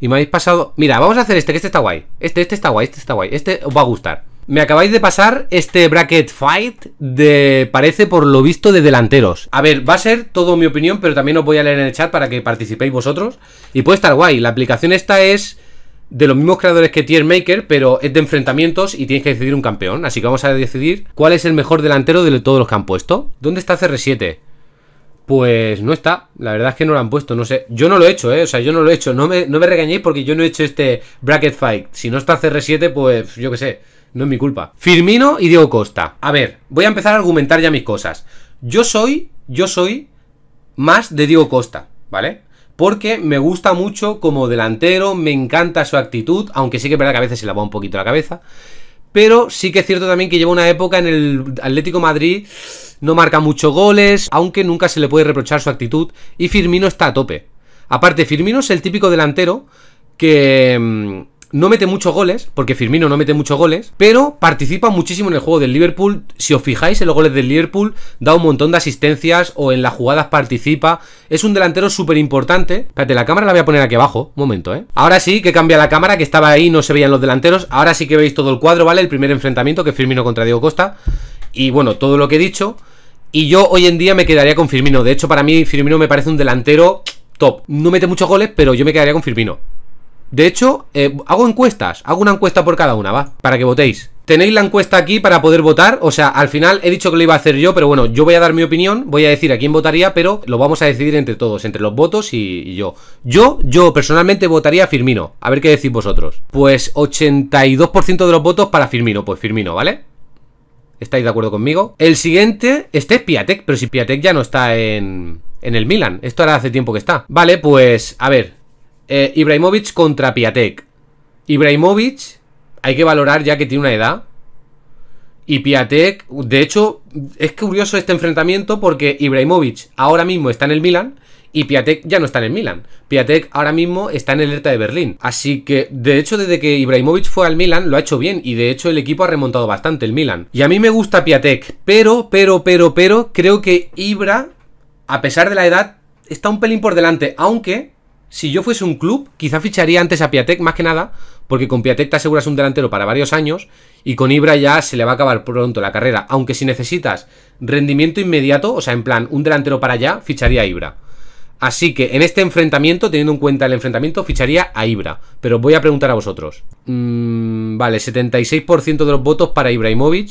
Y me habéis pasado... Mira, vamos a hacer este, que este está guay. Este, este está guay, este está guay. Este os va a gustar. Me acabáis de pasar este bracket fight de... Parece por lo visto de delanteros. A ver, va a ser todo mi opinión, pero también os voy a leer en el chat para que participéis vosotros. Y puede estar guay. La aplicación esta es de los mismos creadores que Tier Maker, pero es de enfrentamientos y tienes que decidir un campeón. Así que vamos a decidir cuál es el mejor delantero de todos los que han puesto. ¿Dónde está CR7? pues no está. La verdad es que no lo han puesto, no sé. Yo no lo he hecho, ¿eh? O sea, yo no lo he hecho. No me, no me regañéis porque yo no he hecho este bracket fight. Si no está CR7, pues yo qué sé. No es mi culpa. Firmino y Diego Costa. A ver, voy a empezar a argumentar ya mis cosas. Yo soy, yo soy más de Diego Costa, ¿vale? Porque me gusta mucho como delantero, me encanta su actitud, aunque sí que es verdad que a veces se la va un poquito la cabeza. Pero sí que es cierto también que lleva una época en el Atlético Madrid, no marca muchos goles, aunque nunca se le puede reprochar su actitud, y Firmino está a tope. Aparte, Firmino es el típico delantero que mm, no mete muchos goles, porque Firmino no mete muchos goles, pero participa muchísimo en el juego del Liverpool. Si os fijáis en los goles del Liverpool, da un montón de asistencias o en las jugadas participa. Es un delantero súper importante. Espérate, la cámara la voy a poner aquí abajo. Un momento, ¿eh? Ahora sí que cambia la cámara, que estaba ahí, no se veían los delanteros. Ahora sí que veis todo el cuadro, ¿vale? El primer enfrentamiento que Firmino contra Diego Costa. Y bueno, todo lo que he dicho. Y yo hoy en día me quedaría con Firmino. De hecho, para mí Firmino me parece un delantero top. No mete muchos goles, pero yo me quedaría con Firmino. De hecho, eh, hago encuestas, hago una encuesta por cada una, va, para que votéis. Tenéis la encuesta aquí para poder votar, o sea, al final he dicho que lo iba a hacer yo, pero bueno, yo voy a dar mi opinión, voy a decir a quién votaría, pero lo vamos a decidir entre todos, entre los votos y, yo. Yo, yo personalmente votaría a Firmino, a ver qué decís vosotros. Pues 82% de los votos para Firmino, pues Firmino, ¿vale? ¿Estáis de acuerdo conmigo? El siguiente, este es Piatek, pero si Piatek ya no está en, en el Milan, esto ahora hace tiempo que está. Vale, pues, a ver, eh, Ibrahimovic contra Piatek. Ibrahimovic, hay que valorar ya que tiene una edad. Y Piatek, de hecho, es curioso este enfrentamiento porque Ibrahimovic ahora mismo está en el Milan y Piatek ya no está en el Milan. Piatek ahora mismo está en el ERTA de Berlín. Así que, de hecho, desde que Ibrahimovic fue al Milan, lo ha hecho bien. Y de hecho, el equipo ha remontado bastante el Milan. Y a mí me gusta Piatek, pero, pero, pero, pero, creo que Ibra, a pesar de la edad, está un pelín por delante. Aunque si yo fuese un club, quizá ficharía antes a Piatek más que nada, porque con Piatek te aseguras un delantero para varios años y con Ibra ya se le va a acabar pronto la carrera. Aunque si necesitas rendimiento inmediato, o sea, en plan, un delantero para allá, ficharía a Ibra. Así que en este enfrentamiento, teniendo en cuenta el enfrentamiento, ficharía a Ibra. Pero voy a preguntar a vosotros. Mm, vale, 76% de los votos para Ibrahimovic.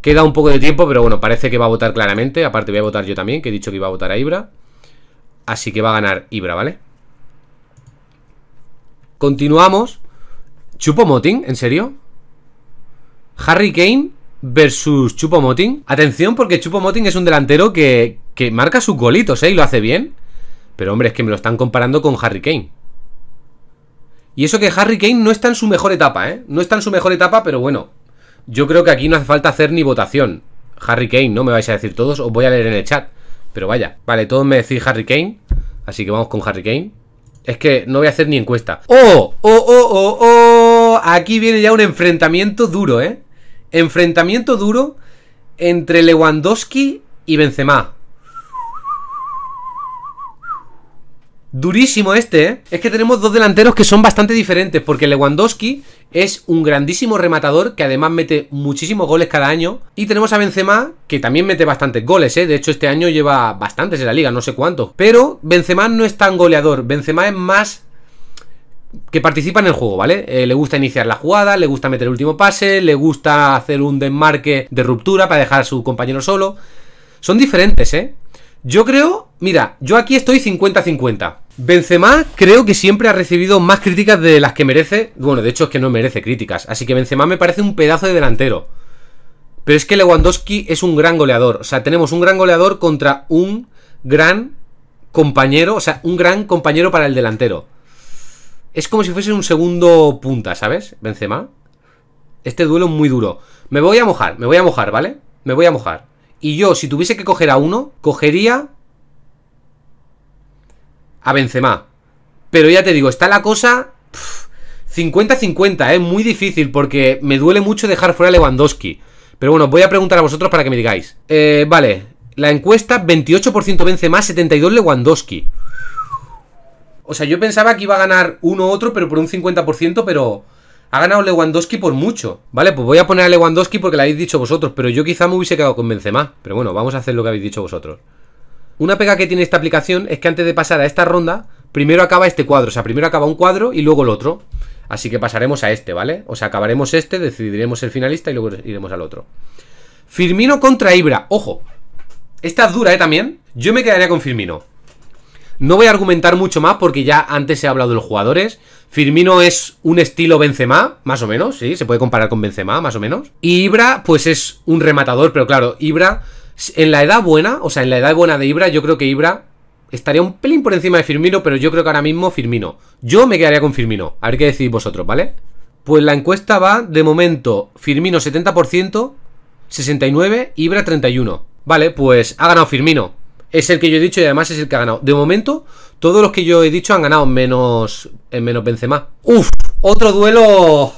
Queda un poco de tiempo, pero bueno, parece que va a votar claramente. Aparte voy a votar yo también, que he dicho que iba a votar a Ibra. Así que va a ganar Ibra, ¿vale? Continuamos. Chupo ¿en serio? Harry Kane versus Chupo Atención, porque Chupo es un delantero que, que marca sus golitos, ¿eh? Y lo hace bien. Pero hombre, es que me lo están comparando con Harry Kane. Y eso que Harry Kane no está en su mejor etapa, ¿eh? No está en su mejor etapa, pero bueno. Yo creo que aquí no hace falta hacer ni votación. Harry Kane, ¿no? Me vais a decir todos, os voy a leer en el chat. Pero vaya, vale, todos me decís Harry Kane. Así que vamos con Harry Kane. Es que no voy a hacer ni encuesta. ¡Oh! ¡Oh, oh, oh, oh! Aquí viene ya un enfrentamiento duro, ¿eh? Enfrentamiento duro entre Lewandowski y Benzema. Durísimo este, ¿eh? Es que tenemos dos delanteros que son bastante diferentes, porque Lewandowski es un grandísimo rematador que además mete muchísimos goles cada año. Y tenemos a Benzema, que también mete bastantes goles, ¿eh? De hecho, este año lleva bastantes en la liga, no sé cuántos. Pero Benzema no es tan goleador, Benzema es más que participa en el juego, ¿vale? Eh, le gusta iniciar la jugada, le gusta meter el último pase, le gusta hacer un desmarque de ruptura para dejar a su compañero solo. Son diferentes, ¿eh? Yo creo, mira, yo aquí estoy 50-50. Benzema creo que siempre ha recibido más críticas de las que merece. Bueno, de hecho es que no merece críticas. Así que Benzema me parece un pedazo de delantero. Pero es que Lewandowski es un gran goleador. O sea, tenemos un gran goleador contra un gran compañero. O sea, un gran compañero para el delantero. Es como si fuese un segundo punta, ¿sabes? Benzema. Este duelo es muy duro. Me voy a mojar, me voy a mojar, ¿vale? Me voy a mojar. Y yo, si tuviese que coger a uno, cogería a Benzema. Pero ya te digo, está la cosa 50-50, es ¿eh? muy difícil porque me duele mucho dejar fuera a Lewandowski. Pero bueno, voy a preguntar a vosotros para que me digáis. Eh, vale, la encuesta 28% Benzema, 72 Lewandowski. O sea, yo pensaba que iba a ganar uno u otro, pero por un 50%, pero ha ganado Lewandowski por mucho. Vale, pues voy a poner a Lewandowski porque lo habéis dicho vosotros, pero yo quizá me hubiese quedado con Benzema. Pero bueno, vamos a hacer lo que habéis dicho vosotros. Una pega que tiene esta aplicación es que antes de pasar a esta ronda, primero acaba este cuadro. O sea, primero acaba un cuadro y luego el otro. Así que pasaremos a este, ¿vale? O sea, acabaremos este, decidiremos el finalista y luego iremos al otro. Firmino contra Ibra. Ojo. Esta es dura, ¿eh? También. Yo me quedaría con Firmino. No voy a argumentar mucho más porque ya antes he hablado de los jugadores. Firmino es un estilo Benzema, más o menos, sí, se puede comparar con Benzema, más o menos. Y Ibra, pues es un rematador, pero claro, Ibra en la edad buena, o sea, en la edad buena de Ibra, yo creo que Ibra estaría un pelín por encima de Firmino, pero yo creo que ahora mismo Firmino. Yo me quedaría con Firmino. A ver qué decís vosotros, ¿vale? Pues la encuesta va de momento Firmino 70%, 69, Ibra 31. Vale, pues ha ganado Firmino. Es el que yo he dicho y además es el que ha ganado. De momento, todos los que yo he dicho han ganado menos en menos Benzema. Uf, otro duelo.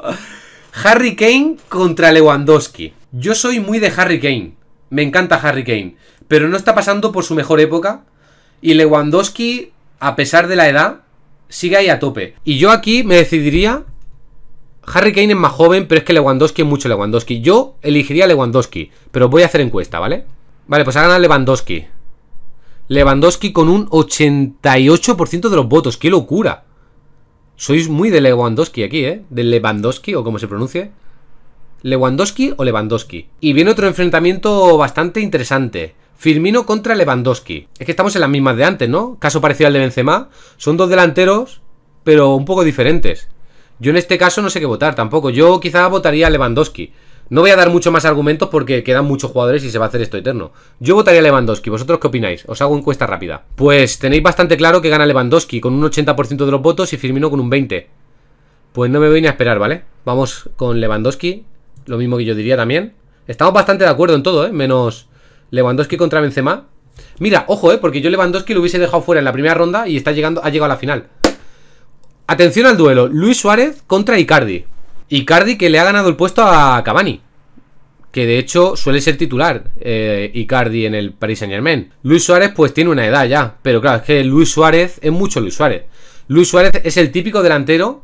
Harry Kane contra Lewandowski. Yo soy muy de Harry Kane. Me encanta Harry Kane. Pero no está pasando por su mejor época. Y Lewandowski, a pesar de la edad, sigue ahí a tope. Y yo aquí me decidiría. Harry Kane es más joven, pero es que Lewandowski es mucho Lewandowski. Yo elegiría Lewandowski, pero voy a hacer encuesta, ¿vale? Vale, pues ha ganado Lewandowski. Lewandowski con un 88% de los votos. ¡Qué locura! Sois muy de Lewandowski aquí, ¿eh? De Lewandowski o como se pronuncie. Lewandowski o Lewandowski. Y viene otro enfrentamiento bastante interesante. Firmino contra Lewandowski. Es que estamos en las mismas de antes, ¿no? Caso parecido al de Benzema. Son dos delanteros, pero un poco diferentes. Yo en este caso no sé qué votar tampoco. Yo quizá votaría a Lewandowski. No voy a dar mucho más argumentos porque quedan muchos jugadores y se va a hacer esto eterno. Yo votaría a Lewandowski. ¿Vosotros qué opináis? Os hago encuesta rápida. Pues tenéis bastante claro que gana Lewandowski con un 80% de los votos y Firmino con un 20%. Pues no me voy ni a esperar, ¿vale? Vamos con Lewandowski lo mismo que yo diría también. Estamos bastante de acuerdo en todo, ¿eh? Menos Lewandowski contra Benzema. Mira, ojo, ¿eh? Porque yo Lewandowski lo hubiese dejado fuera en la primera ronda y está llegando, ha llegado a la final. Atención al duelo. Luis Suárez contra Icardi. Icardi que le ha ganado el puesto a Cavani. Que de hecho suele ser titular eh, Icardi en el Paris Saint Germain. Luis Suárez pues tiene una edad ya. Pero claro, es que Luis Suárez es mucho Luis Suárez. Luis Suárez es el típico delantero.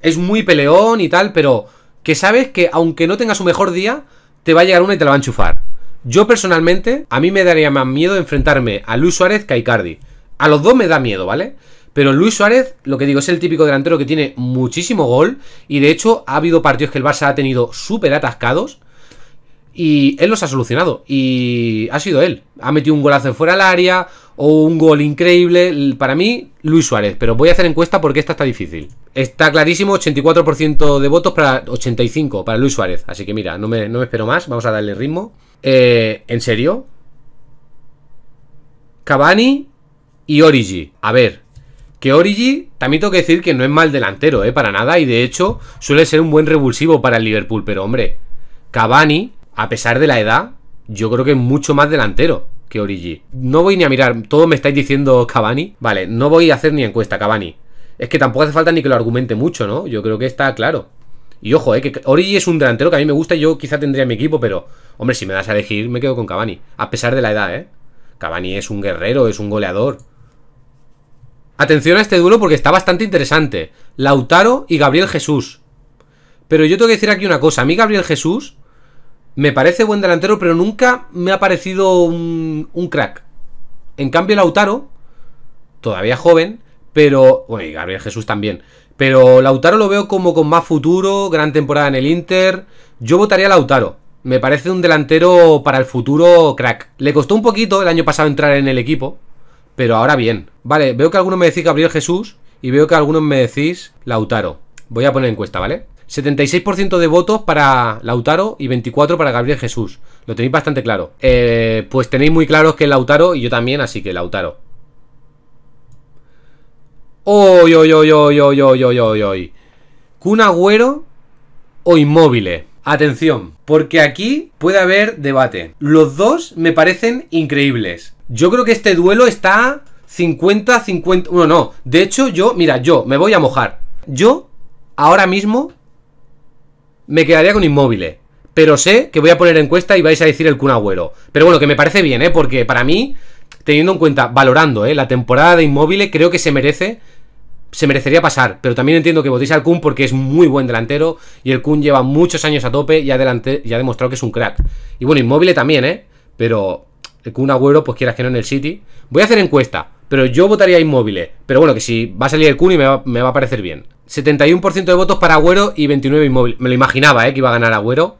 Es muy peleón y tal, pero que sabes que aunque no tenga su mejor día, te va a llegar una y te la va a enchufar. Yo personalmente, a mí me daría más miedo enfrentarme a Luis Suárez que a Icardi. A los dos me da miedo, ¿vale? Pero Luis Suárez, lo que digo, es el típico delantero que tiene muchísimo gol. Y de hecho, ha habido partidos que el Barça ha tenido súper atascados. Y él los ha solucionado. Y ha sido él. Ha metido un golazo fuera del área o un gol increíble. Para mí, Luis Suárez. Pero voy a hacer encuesta porque esta está difícil. Está clarísimo, 84% de votos para 85% para Luis Suárez. Así que mira, no me, no espero más. Vamos a darle ritmo. Eh, ¿En serio? Cavani y Origi. A ver, que Origi también tengo que decir que no es mal delantero, ¿eh? Para nada. Y de hecho, suele ser un buen revulsivo para el Liverpool. Pero hombre, Cavani, a pesar de la edad, yo creo que es mucho más delantero que Origi. No voy ni a mirar, todo me estáis diciendo Cavani. Vale, no voy a hacer ni encuesta, Cavani. Es que tampoco hace falta ni que lo argumente mucho, ¿no? Yo creo que está claro. Y ojo, eh, que Origi es un delantero que a mí me gusta y yo quizá tendría mi equipo, pero hombre, si me das a elegir, me quedo con Cavani. A pesar de la edad, ¿eh? Cavani es un guerrero, es un goleador. Atención a este duelo porque está bastante interesante. Lautaro y Gabriel Jesús. Pero yo tengo que decir aquí una cosa. A mí Gabriel Jesús me parece buen delantero, pero nunca me ha parecido un, crack. En cambio, Lautaro, todavía joven, pero. Bueno, y Gabriel Jesús también. Pero Lautaro lo veo como con más futuro, gran temporada en el Inter. Yo votaría a Lautaro. Me parece un delantero para el futuro crack. Le costó un poquito el año pasado entrar en el equipo, pero ahora bien. Vale, veo que algunos me decís Gabriel Jesús y veo que algunos me decís Lautaro. Voy a poner encuesta, ¿vale? 76% de votos para Lautaro y 24% para Gabriel Jesús. Lo tenéis bastante claro. Eh, pues tenéis muy claros que es Lautaro y yo también, así que Lautaro. ¡Oy, oy, oy, oy, oy, oy, oy, oy, oy! oy ¿Cuna Agüero o Inmóviles? Atención, porque aquí puede haber debate. Los dos me parecen increíbles. Yo creo que este duelo está 50-50. No, no. De hecho, yo, mira, yo me voy a mojar. Yo, ahora mismo, me quedaría con inmóviles. Eh. Pero sé que voy a poner encuesta y vais a decir el Kun Agüero. Pero bueno, que me parece bien, ¿eh? Porque para mí, teniendo en cuenta, valorando, ¿eh? La temporada de inmóviles, creo que se merece. Se merecería pasar, pero también entiendo que votéis al Kun porque es muy buen delantero y el Kun lleva muchos años a tope y ha, ha demostrado que es un crack. Y bueno, inmóvil también, ¿eh? Pero el Kun Agüero, pues quieras que no en el City. Voy a hacer encuesta. Pero yo votaría inmóvil. Pero bueno, que si va a salir el Kun me va, a parecer bien. 71% de votos para Agüero y 29 inmóviles. Me lo imaginaba, ¿eh? Que iba a ganar Agüero.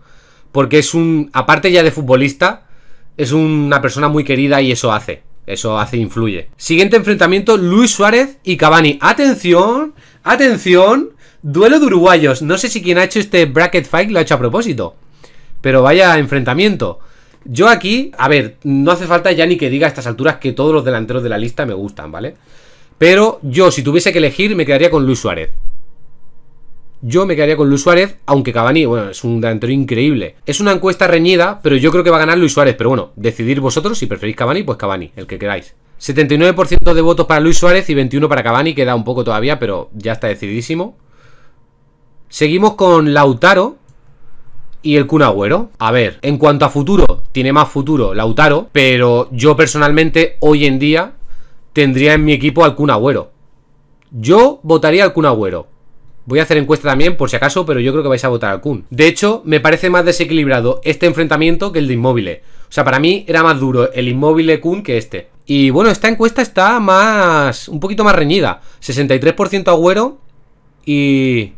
Porque es un. Aparte ya de futbolista, es una persona muy querida y eso hace. Eso hace, influye. Siguiente enfrentamiento: Luis Suárez y Cavani. Atención, atención. Duelo de uruguayos. No sé si quien ha hecho este bracket fight lo ha hecho a propósito. Pero vaya enfrentamiento. Yo aquí, a ver, no hace falta ya ni que diga a estas alturas que todos los delanteros de la lista me gustan, ¿vale? Pero yo, si tuviese que elegir, me quedaría con Luis Suárez. Yo me quedaría con Luis Suárez, aunque Cavani, bueno, es un delantero increíble. Es una encuesta reñida, pero yo creo que va a ganar Luis Suárez. Pero bueno, decidir vosotros, si preferís Cavani, pues Cavani, el que queráis. 79% de votos para Luis Suárez y 21 para Cavani, queda un poco todavía, pero ya está decididísimo. Seguimos con Lautaro y el Kun Agüero. A ver, en cuanto a futuro, tiene más futuro Lautaro, pero yo personalmente hoy en día tendría en mi equipo al Kun Agüero. Yo votaría al Kun Agüero. Voy a hacer encuesta también por si acaso, pero yo creo que vais a votar al Kun. De hecho, me parece más desequilibrado este enfrentamiento que el de inmóvil. O sea, para mí era más duro el Inmóvil Kun que este. Y bueno, esta encuesta está más un poquito más reñida. 63% Agüero y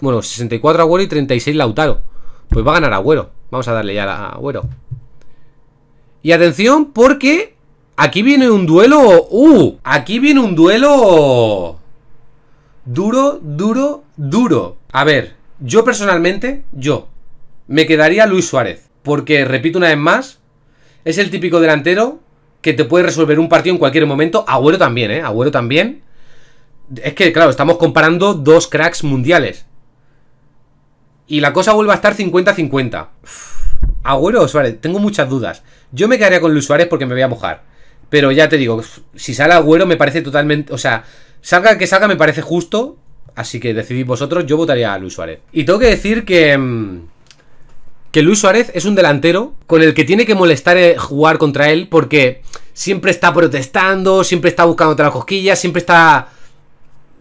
bueno, 64 Agüero y 36 Lautaro. Pues va a ganar Agüero. Vamos a darle ya a Agüero. Y atención porque aquí viene un duelo... ¡Uh! Aquí viene un duelo... Duro, duro, duro. A ver, yo personalmente, yo, me quedaría Luis Suárez. Porque, repito una vez más, es el típico delantero que te puede resolver un partido en cualquier momento. Agüero también, ¿eh? Agüero también. Es que, claro, estamos comparando dos cracks mundiales. Y la cosa vuelve a estar 50-50. Agüero o Suárez, tengo muchas dudas. Yo me quedaría con Luis Suárez porque me voy a mojar. Pero ya te digo, si sale Agüero me parece totalmente... O sea, salga que salga me parece justo. Así que decidid vosotros, yo votaría a Luis Suárez. Y tengo que decir que... Mm, que Luis Suárez es un delantero con el que tiene que molestar eh, jugar contra él porque siempre está protestando, siempre está buscando otras cosquillas, siempre está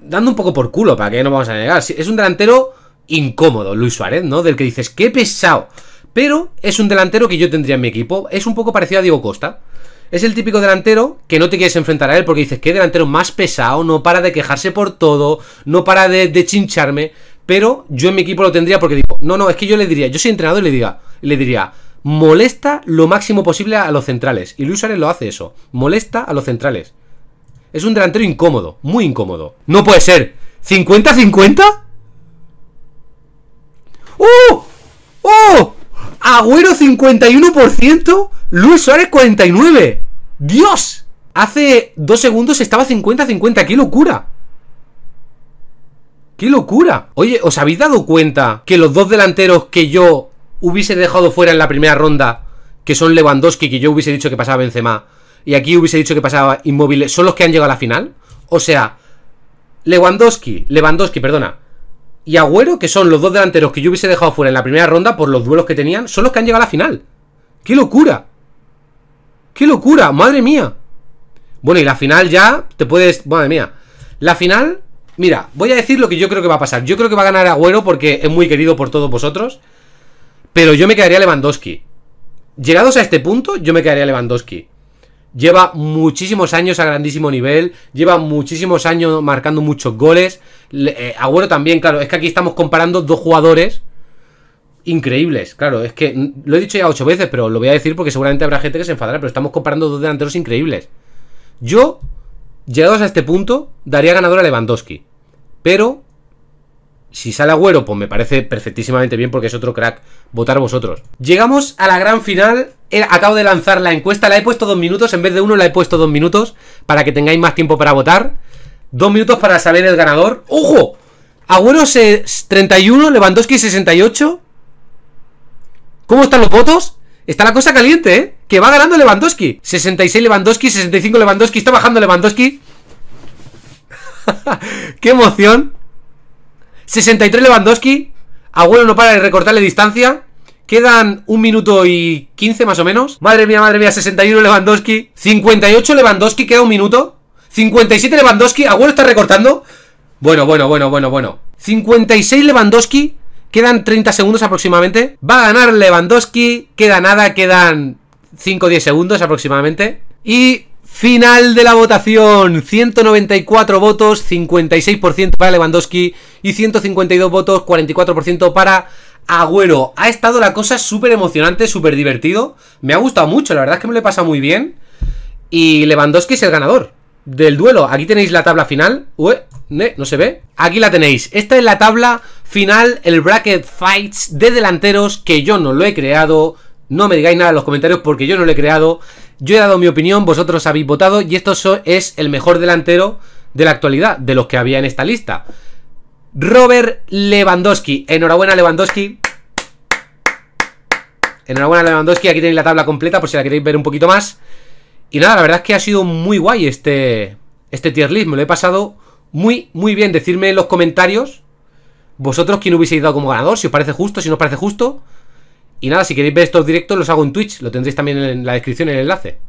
dando un poco por culo, para que no vamos a negar. Es un delantero incómodo, Luis Suárez, ¿no? Del que dices, qué pesado. Pero es un delantero que yo tendría en mi equipo. Es un poco parecido a Diego Costa. Es el típico delantero que no te quieres enfrentar a él porque dices, qué delantero más pesado, no para de quejarse por todo, no para de, chincharme. Pero yo en mi equipo lo tendría porque digo, no, no, es que yo le diría, yo soy entrenador y le, le diría, molesta lo máximo posible a los centrales. Y Luis Suárez lo hace eso, molesta a los centrales. Es un delantero incómodo, muy incómodo. No puede ser. ¿50-50? ¡Oh! ¡Oh! Agüero 51%, Luis Suárez 49%. ¡Dios! Hace dos segundos estaba 50-50. ¡Qué locura! ¡Qué locura! Oye, ¿os habéis dado cuenta que los dos delanteros que yo hubiese dejado fuera en la primera ronda, que son Lewandowski, que yo hubiese dicho que pasaba Benzema, y aquí hubiese dicho que pasaba inmóviles, son los que han llegado a la final? O sea, Lewandowski, Lewandowski, perdona, y Agüero, que son los dos delanteros que yo hubiese dejado fuera en la primera ronda por los duelos que tenían, son los que han llegado a la final. ¡Qué locura! ¡Qué locura! ¡Madre mía! Bueno, y la final ya te puedes... Madre mía. La final... Mira, voy a decir lo que yo creo que va a pasar. Yo creo que va a ganar Agüero porque es muy querido por todos vosotros. Pero yo me quedaría Lewandowski. Llegados a este punto, yo me quedaría Lewandowski lleva muchísimos años a grandísimo nivel, lleva muchísimos años marcando muchos goles. Eh, Agüero también, claro, es que aquí estamos comparando dos jugadores increíbles, claro, es que lo he dicho ya ocho veces, pero lo voy a decir porque seguramente habrá gente que se enfadará, pero estamos comparando dos delanteros increíbles. Yo, llegados a este punto, daría ganador a Lewandowski, pero si sale Agüero, pues me parece perfectísimamente bien porque es otro crack. Votar vosotros. Llegamos a la gran final. Acabo de lanzar la encuesta. La he puesto dos minutos. En vez de uno la he puesto dos minutos para que tengáis más tiempo para votar. Dos minutos para saber el ganador. ¡Ojo! Agüero 31, Lewandowski 68. ¿Cómo están los votos? Está la cosa caliente, ¿eh? Que va ganando Lewandowski. 66 Lewandowski, 65 Lewandowski. Está bajando Lewandowski. ¡Qué emoción! 63 Lewandowski. Agüero no para de recortarle distancia. Quedan un minuto y 15 más o menos. Madre mía, madre mía, 61 Lewandowski. 58 Lewandowski, queda un minuto. 57 Lewandowski, Agüero está recortando. Bueno, bueno, bueno, bueno, bueno. 56 Lewandowski, quedan 30 segundos aproximadamente. Va a ganar Lewandowski, queda nada, quedan 5 o 10 segundos aproximadamente. Y Final de la votación. 194 votos, 56% para Lewandowski y 152 votos, 44% para Agüero. Ha estado la cosa súper emocionante, súper divertido. Me ha gustado mucho, la verdad es que me lo he pasado muy bien. Y Lewandowski es el ganador del duelo. Aquí tenéis la tabla final. no se ve. Aquí la tenéis. Esta es la tabla final, el bracket fights de delanteros que yo no lo he creado. No me digáis nada en los comentarios porque yo no lo he creado. Yo he dado mi opinión, vosotros habéis votado y esto es el mejor delantero de la actualidad, de los que había en esta lista. Robert Lewandowski. Enhorabuena Lewandowski. Enhorabuena Lewandowski. Aquí tenéis la tabla completa por si la queréis ver un poquito más. Y nada, la verdad es que ha sido muy guay este, este tier list. Me lo he pasado muy, muy bien. Decidme en los comentarios vosotros quién hubiese ido como ganador, si os parece justo, si no os parece justo. Y nada, si queréis ver estos directos, los hago en Twitch. Lo tendréis también en la descripción, en el enlace.